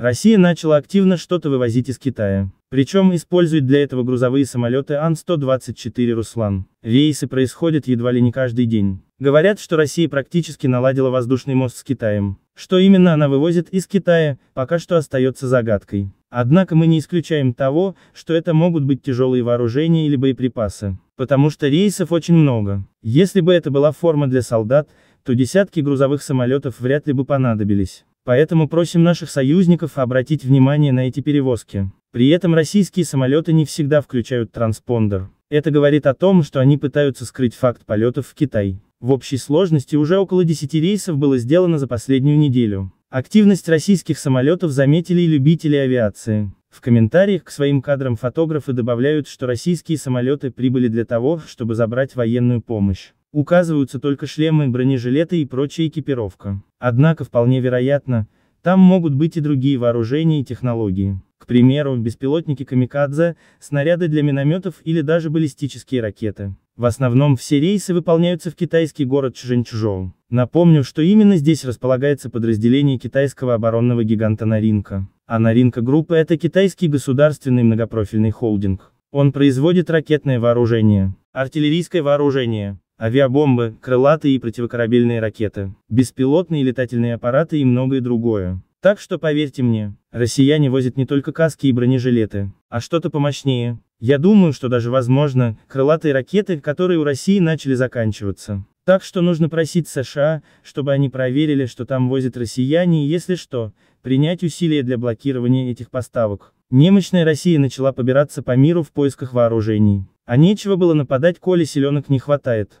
Россия начала активно что-то вывозить из Китая. Причем использует для этого грузовые самолеты Ан-124 «Руслан». Рейсы происходят едва ли не каждый день. Говорят, что Россия практически наладила воздушный мост с Китаем. Что именно она вывозит из Китая, пока что остается загадкой. Однако мы не исключаем того, что это могут быть тяжелые вооружения или боеприпасы. Потому что рейсов очень много. Если бы это была форма для солдат, то десятки грузовых самолетов вряд ли бы понадобились. Поэтому просим наших союзников обратить внимание на эти перевозки. При этом российские самолеты не всегда включают транспондер. Это говорит о том, что они пытаются скрыть факт полетов в Китай. В общей сложности уже около 10 рейсов было сделано за последнюю неделю. Активность российских самолетов заметили и любители авиации. В комментариях к своим кадрам фотографы добавляют, что российские самолеты прибыли для того, чтобы забрать военную помощь. Указываются только шлемы, бронежилеты и прочая экипировка. Однако вполне вероятно, там могут быть и другие вооружения и технологии. К примеру, беспилотники «Камикадзе», снаряды для минометов или даже баллистические ракеты. В основном все рейсы выполняются в китайский город Чжэньчжоу. Напомню, что именно здесь располагается подразделение китайского оборонного гиганта Наринка. А Наринка Группа – это китайский государственный многопрофильный холдинг. Он производит ракетное вооружение, артиллерийское вооружение, авиабомбы, крылатые и противокорабельные ракеты, беспилотные летательные аппараты и многое другое. Так что поверьте мне, россияне возят не только каски и бронежилеты, а что-то помощнее. Я думаю, что даже возможно, крылатые ракеты, которые у России начали заканчиваться. Так что нужно просить США, чтобы они проверили, что там возят россияне и, если что, принять усилия для блокирования этих поставок. Немощная Россия начала побираться по миру в поисках вооружений. А нечего было нападать, коли силенок не хватает.